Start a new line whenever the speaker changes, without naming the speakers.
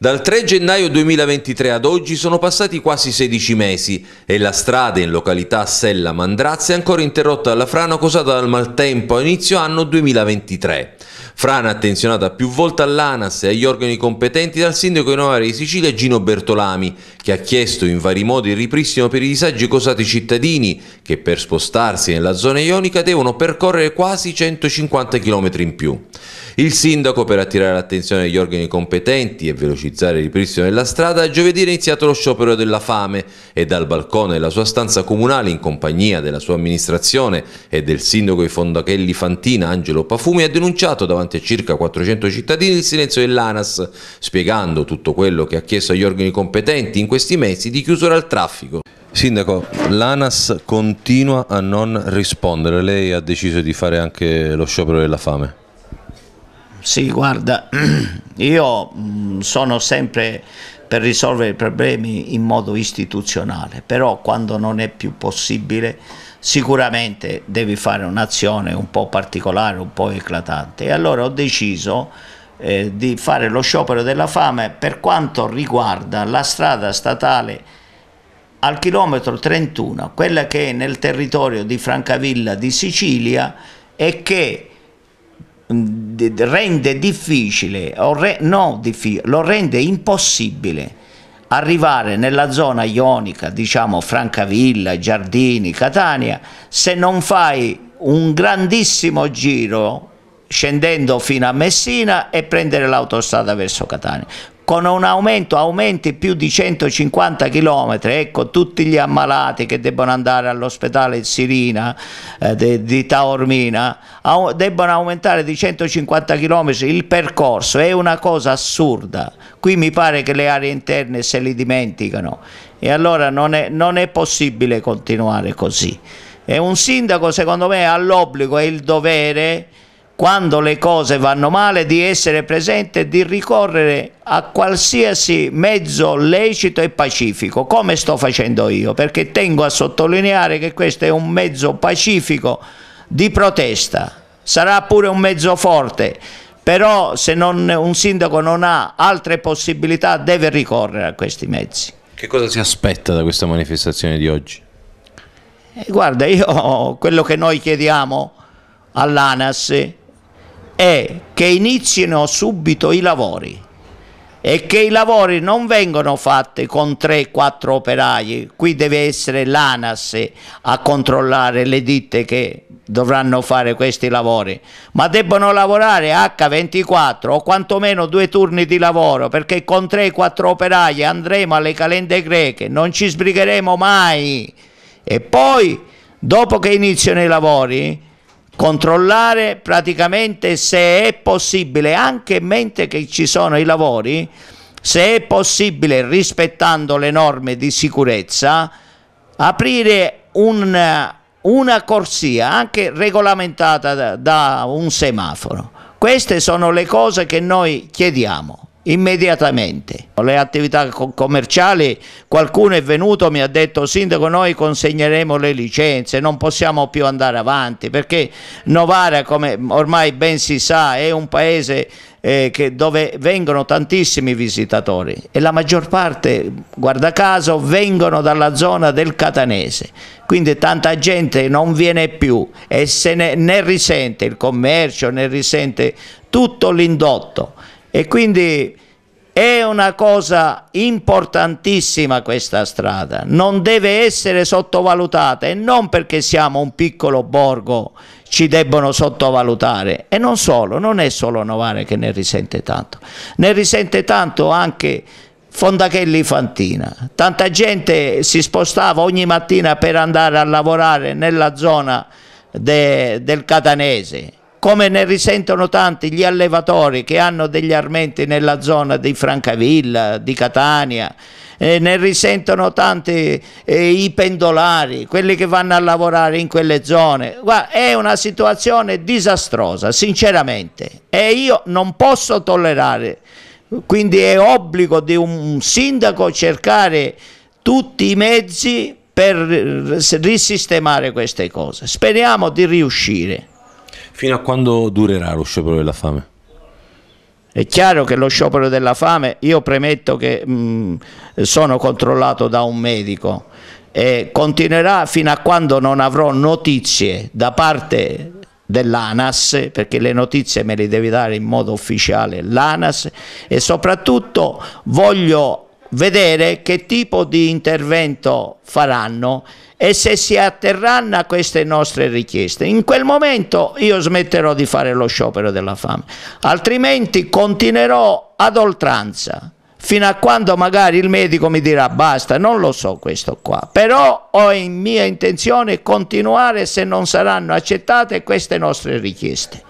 Dal 3 gennaio 2023 ad oggi sono passati quasi 16 mesi e la strada in località Sella Mandrazia è ancora interrotta dalla frana causata dal maltempo a inizio anno 2023. Frana attenzionata più volte all'ANAS e agli organi competenti dal sindaco di Novara di Sicilia Gino Bertolami, che ha chiesto in vari modi il ripristino per i disagi causati ai cittadini, che per spostarsi nella zona ionica devono percorrere quasi 150 km in più. Il sindaco, per attirare l'attenzione degli organi competenti e velocizzare il ripristino della strada, giovedì ha iniziato lo sciopero della fame e dal balcone della sua stanza comunale, in compagnia della sua amministrazione e del sindaco di Fondachelli Fantina, Angelo Pafumi, ha denunciato davanti davanti a circa 400 cittadini il silenzio dell'ANAS, spiegando tutto quello che ha chiesto agli organi competenti in questi mesi di chiusura al traffico. Sindaco, l'ANAS continua a non rispondere, lei ha deciso di fare anche lo sciopero della fame.
Sì, guarda, io mm, sono sempre per risolvere i problemi in modo istituzionale, però quando non è più possibile sicuramente devi fare un'azione un po' particolare, un po' eclatante. E allora ho deciso eh, di fare lo sciopero della fame per quanto riguarda la strada statale al chilometro 31, quella che è nel territorio di Francavilla di Sicilia e che mm, rende difficile, o re, no, difficile, lo rende impossibile arrivare nella zona ionica, diciamo Francavilla, Giardini, Catania, se non fai un grandissimo giro scendendo fino a Messina e prendere l'autostrada verso Catania con un aumento, aumenti più di 150 km, ecco tutti gli ammalati che debbono andare all'ospedale Sirina eh, de, di Taormina, au, debbono aumentare di 150 km il percorso, è una cosa assurda, qui mi pare che le aree interne se li dimenticano e allora non è, non è possibile continuare così. E un sindaco secondo me ha l'obbligo e il dovere quando le cose vanno male, di essere presente e di ricorrere a qualsiasi mezzo lecito e pacifico, come sto facendo io, perché tengo a sottolineare che questo è un mezzo pacifico di protesta, sarà pure un mezzo forte, però se non, un sindaco non ha altre possibilità deve ricorrere a questi mezzi.
Che cosa si aspetta da questa manifestazione di oggi?
Eh, guarda, io quello che noi chiediamo all'ANAS è che inizino subito i lavori e che i lavori non vengono fatti con 3-4 operai, qui deve essere l'ANAS a controllare le ditte che dovranno fare questi lavori, ma debbono lavorare H24 o quantomeno due turni di lavoro perché con 3-4 operai andremo alle calende greche, non ci sbrigheremo mai e poi dopo che iniziano i lavori controllare praticamente se è possibile, anche mentre ci sono i lavori, se è possibile, rispettando le norme di sicurezza, aprire un, una corsia anche regolamentata da, da un semaforo. Queste sono le cose che noi chiediamo immediatamente. Le attività commerciali, qualcuno è venuto e mi ha detto sindaco noi consegneremo le licenze, non possiamo più andare avanti perché Novara come ormai ben si sa è un paese eh, che, dove vengono tantissimi visitatori e la maggior parte, guarda caso, vengono dalla zona del Catanese. Quindi tanta gente non viene più e se ne, ne risente il commercio, ne risente tutto l'indotto. E quindi è una cosa importantissima questa strada, non deve essere sottovalutata e non perché siamo un piccolo borgo ci debbono sottovalutare e non solo, non è solo Novare che ne risente tanto, ne risente tanto anche Fondachelli Fantina, tanta gente si spostava ogni mattina per andare a lavorare nella zona de, del Catanese come ne risentono tanti gli allevatori che hanno degli armenti nella zona di Francavilla, di Catania, eh, ne risentono tanti eh, i pendolari, quelli che vanno a lavorare in quelle zone. Guarda, è una situazione disastrosa, sinceramente, e io non posso tollerare. Quindi è obbligo di un sindaco cercare tutti i mezzi per risistemare queste cose. Speriamo di riuscire. Fino a quando durerà lo sciopero della fame? È chiaro che lo sciopero della fame, io premetto che mh, mm, sono controllato da un medico e continuerà fino a quando non avrò notizie da parte dell'ANAS, perché le notizie me le devi dare in modo ufficiale l'ANAS e soprattutto voglio vedere che tipo di intervento faranno e se si atterranno a queste nostre richieste. In quel momento io smetterò di fare lo sciopero della fame, altrimenti continuerò ad oltranza fino a quando magari il medico mi dirà basta, non lo so questo qua, però ho in mia intenzione continuare se non saranno accettate queste nostre richieste.